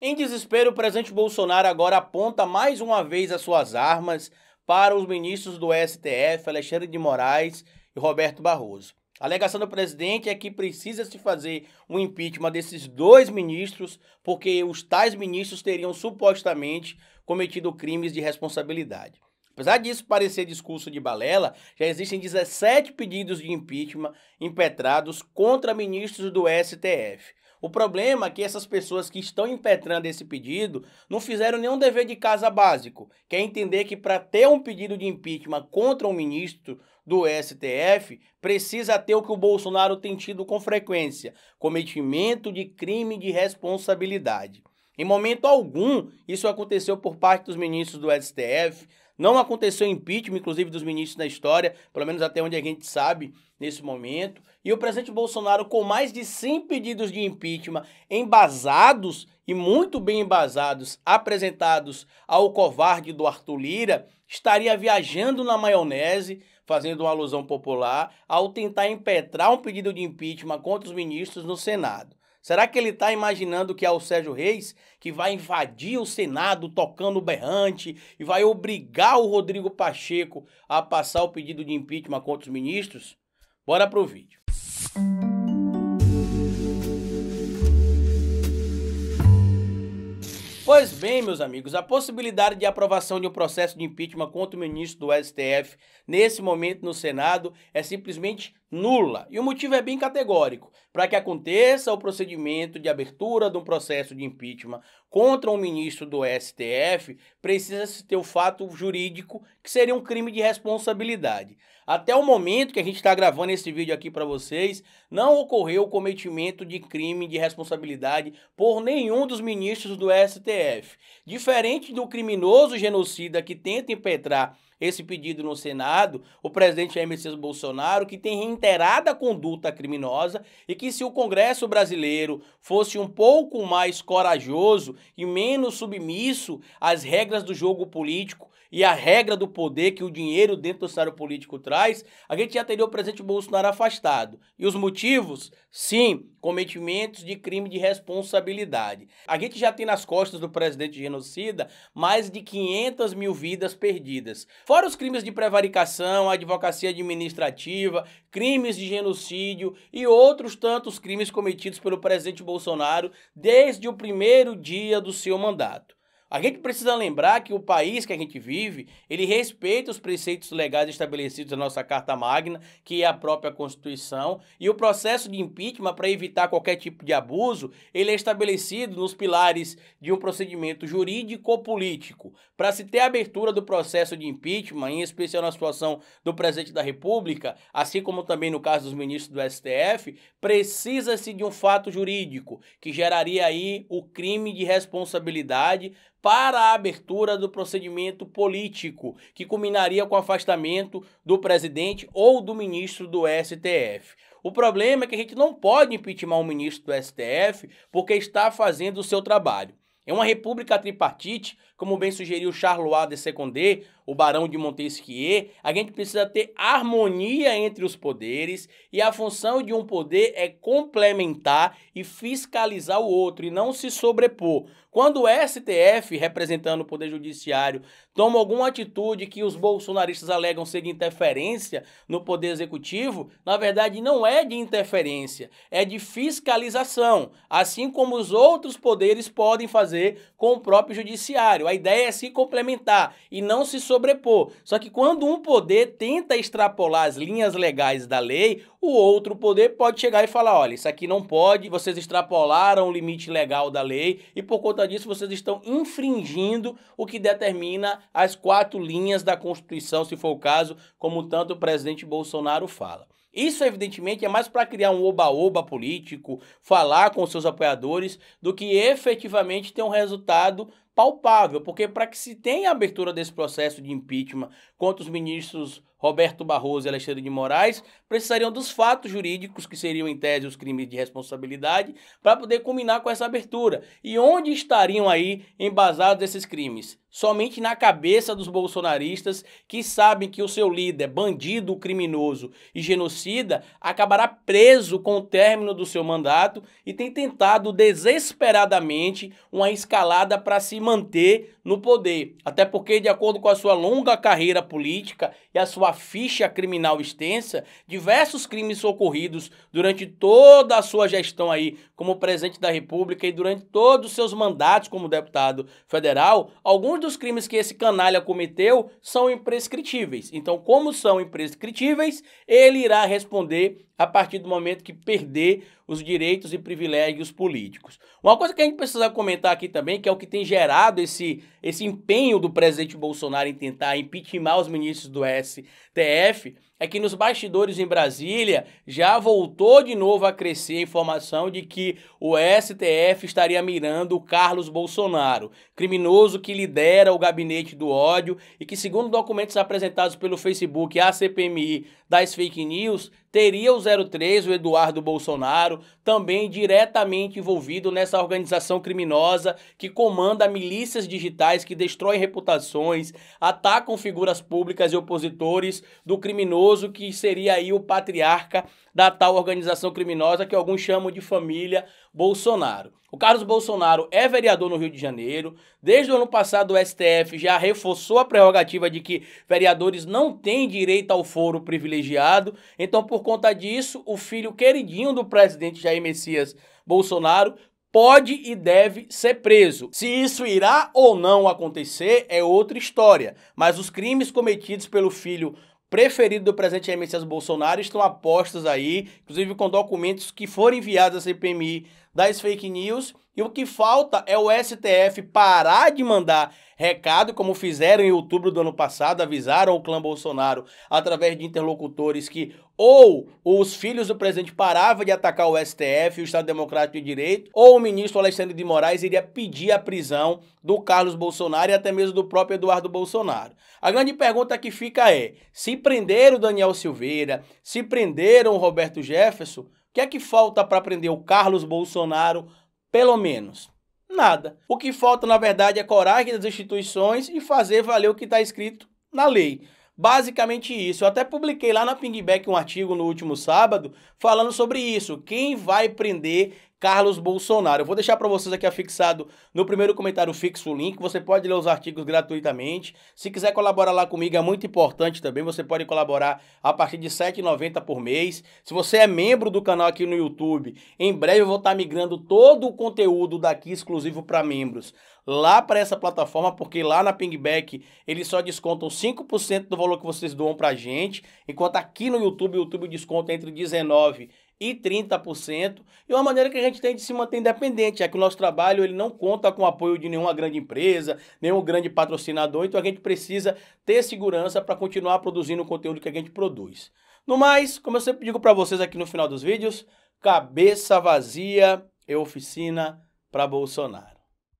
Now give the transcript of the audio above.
Em desespero, o presidente Bolsonaro agora aponta mais uma vez as suas armas para os ministros do STF, Alexandre de Moraes e Roberto Barroso. A alegação do presidente é que precisa se fazer um impeachment desses dois ministros, porque os tais ministros teriam supostamente cometido crimes de responsabilidade. Apesar disso parecer discurso de balela, já existem 17 pedidos de impeachment impetrados contra ministros do STF. O problema é que essas pessoas que estão impetrando esse pedido não fizeram nenhum dever de casa básico, que é entender que para ter um pedido de impeachment contra um ministro do STF, precisa ter o que o Bolsonaro tem tido com frequência: cometimento de crime de responsabilidade. Em momento algum, isso aconteceu por parte dos ministros do STF, não aconteceu impeachment, inclusive, dos ministros na história, pelo menos até onde a gente sabe nesse momento. E o presidente Bolsonaro, com mais de 100 pedidos de impeachment embasados e muito bem embasados, apresentados ao covarde do Arthur Lira, estaria viajando na maionese, fazendo uma alusão popular, ao tentar impetrar um pedido de impeachment contra os ministros no Senado. Será que ele está imaginando que é o Sérgio Reis que vai invadir o Senado tocando berrante e vai obrigar o Rodrigo Pacheco a passar o pedido de impeachment contra os ministros? Bora pro vídeo. Música Pois bem, meus amigos, a possibilidade de aprovação de um processo de impeachment contra o ministro do STF nesse momento no Senado é simplesmente nula. E o motivo é bem categórico. Para que aconteça o procedimento de abertura de um processo de impeachment contra um ministro do STF, precisa-se ter o fato jurídico que seria um crime de responsabilidade. Até o momento que a gente está gravando esse vídeo aqui para vocês, não ocorreu o cometimento de crime de responsabilidade por nenhum dos ministros do STF. Diferente do criminoso genocida que tenta impetrar esse pedido no Senado, o presidente Jair Messias Bolsonaro, que tem reiterada conduta criminosa e que se o Congresso brasileiro fosse um pouco mais corajoso e menos submisso às regras do jogo político e à regra do poder que o dinheiro dentro do cenário político traz, a gente já teria o presidente Bolsonaro afastado. E os motivos? Sim, cometimentos de crime de responsabilidade. A gente já tem nas costas do presidente genocida mais de 500 mil vidas perdidas. Fora os crimes de prevaricação, advocacia administrativa, crimes de genocídio e outros tantos crimes cometidos pelo presidente Bolsonaro desde o primeiro dia do seu mandato. A gente precisa lembrar que o país que a gente vive, ele respeita os preceitos legais estabelecidos na nossa Carta Magna, que é a própria Constituição, e o processo de impeachment para evitar qualquer tipo de abuso, ele é estabelecido nos pilares de um procedimento jurídico-político. Para se ter abertura do processo de impeachment, em especial na situação do presidente da República, assim como também no caso dos ministros do STF, precisa-se de um fato jurídico que geraria aí o crime de responsabilidade para a abertura do procedimento político, que culminaria com o afastamento do presidente ou do ministro do STF. O problema é que a gente não pode impeachment um ministro do STF porque está fazendo o seu trabalho. Em é uma república tripartite, como bem sugeriu Charlois de Secondé, o barão de Montesquieu, a gente precisa ter harmonia entre os poderes e a função de um poder é complementar e fiscalizar o outro e não se sobrepor. Quando o STF, representando o Poder Judiciário, toma alguma atitude que os bolsonaristas alegam ser de interferência no poder executivo, na verdade não é de interferência, é de fiscalização, assim como os outros poderes podem fazer com o próprio judiciário. A ideia é se complementar e não se sobrepor. Só que quando um poder tenta extrapolar as linhas legais da lei, o outro poder pode chegar e falar: olha, isso aqui não pode, vocês extrapolaram o limite legal da lei e por conta disso vocês estão infringindo o que determina as quatro linhas da Constituição, se for o caso, como tanto o presidente Bolsonaro fala. Isso, evidentemente, é mais para criar um oba-oba político, falar com seus apoiadores, do que efetivamente ter um resultado palpável, porque para que se tenha abertura desse processo de impeachment contra os ministros Roberto Barroso e Alexandre de Moraes, precisariam dos fatos jurídicos, que seriam em tese os crimes de responsabilidade, para poder culminar com essa abertura. E onde estariam aí embasados esses crimes? Somente na cabeça dos bolsonaristas que sabem que o seu líder, bandido, criminoso e genocida, acabará preso com o término do seu mandato e tem tentado desesperadamente uma escalada para se manter no poder. Até porque, de acordo com a sua longa carreira política e a sua ficha criminal extensa, diversos crimes ocorridos durante toda a sua gestão aí como presidente da República e durante todos os seus mandatos como deputado federal, alguns dos crimes que esse canalha cometeu são imprescritíveis. Então, como são imprescritíveis, ele irá responder a partir do momento que perder os direitos e privilégios políticos. Uma coisa que a gente precisa comentar aqui também, que é o que tem gerado dado esse, esse empenho do presidente Bolsonaro em tentar impeachment os ministros do STF, é que nos bastidores em Brasília já voltou de novo a crescer a informação de que o STF estaria mirando o Carlos Bolsonaro, criminoso que lidera o gabinete do ódio e que, segundo documentos apresentados pelo Facebook a CPMI das fake news, teria o 03, o Eduardo Bolsonaro, também diretamente envolvido nessa organização criminosa que comanda milícias digitais que destroem reputações, atacam figuras públicas e opositores do criminoso famoso que seria aí o patriarca da tal organização criminosa que alguns chamam de família Bolsonaro. O Carlos Bolsonaro é vereador no Rio de Janeiro. Desde o ano passado, o STF já reforçou a prerrogativa de que vereadores não têm direito ao foro privilegiado. Então, por conta disso, o filho queridinho do presidente Jair Messias Bolsonaro pode e deve ser preso. Se isso irá ou não acontecer é outra história, mas os crimes cometidos pelo filho preferido do presidente Jair Messias Bolsonaro estão apostas aí, inclusive com documentos que foram enviados à CPMI das fake news e o que falta é o STF parar de mandar recado, como fizeram em outubro do ano passado, avisaram o clã Bolsonaro através de interlocutores que ou os filhos do presidente paravam de atacar o STF, o Estado Democrático de Direito, ou o ministro Alexandre de Moraes iria pedir a prisão do Carlos Bolsonaro e até mesmo do próprio Eduardo Bolsonaro. A grande pergunta que fica é: se prenderam Daniel Silveira, se prenderam Roberto Jefferson, que é que falta para prender o Carlos Bolsonaro, pelo menos? Nada. O que falta, na verdade, é coragem das instituições e fazer valer o que está escrito na lei. Basicamente isso. Eu até publiquei lá na Pingback um artigo no último sábado falando sobre isso. Quem vai prender, Carlos Bolsonaro. Eu vou deixar para vocês aqui afixado no primeiro comentário fixo o link. Você pode ler os artigos gratuitamente. Se quiser colaborar lá comigo, é muito importante também. Você pode colaborar a partir de R$ 7,90 por mês. Se você é membro do canal aqui no YouTube, em breve eu vou estar tá migrando todo o conteúdo daqui exclusivo para membros lá para essa plataforma, porque lá na Pingback eles só descontam 5% do valor que vocês doam para a gente, enquanto aqui no YouTube, o YouTube desconta entre 19% e 30%. E uma maneira que a gente tem de se manter independente é que o nosso trabalho ele não conta com o apoio de nenhuma grande empresa, nenhum grande patrocinador, então a gente precisa ter segurança para continuar produzindo o conteúdo que a gente produz. No mais, como eu sempre digo para vocês aqui no final dos vídeos, cabeça vazia é oficina para Bolsonaro.